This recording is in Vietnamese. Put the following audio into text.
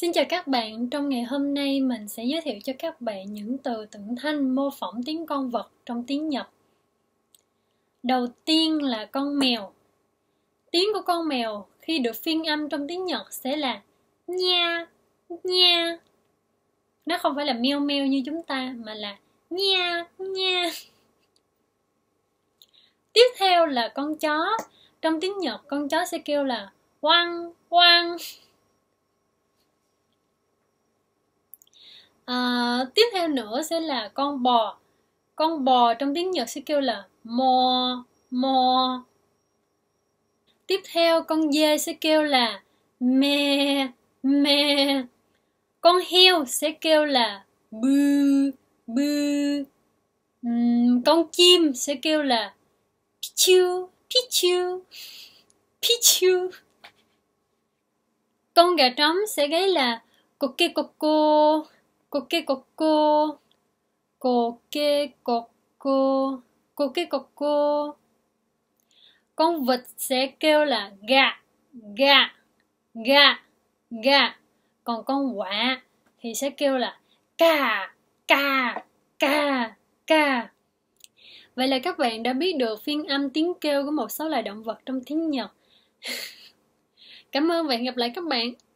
Xin chào các bạn, trong ngày hôm nay mình sẽ giới thiệu cho các bạn những từ tượng thanh mô phỏng tiếng con vật trong tiếng Nhật. Đầu tiên là con mèo. Tiếng của con mèo khi được phiên âm trong tiếng Nhật sẽ là nha, nha. Nó không phải là meo meo như chúng ta mà là nha, nha. Tiếp theo là con chó. Trong tiếng Nhật, con chó sẽ kêu là quăng, quăng. à, tiếp theo nữa sẽ là con bò con bò trong tiếng nhật sẽ kêu là mo mo tiếp theo con dê sẽ kêu là me me con heo sẽ kêu là bư bư uhm, con chim sẽ kêu là pichu pichu pichu con gà trống sẽ gáy là cô kê cô cô コケコッココケコッココケコッコ con vật sẽ kêu là gà gà gà gà còn con quạ thì sẽ kêu là ca ca ca ca vậy là các bạn đã biết được phiên âm tiếng kêu của một số loài động vật trong tiếng nhật cảm ơn và hẹn gặp lại các bạn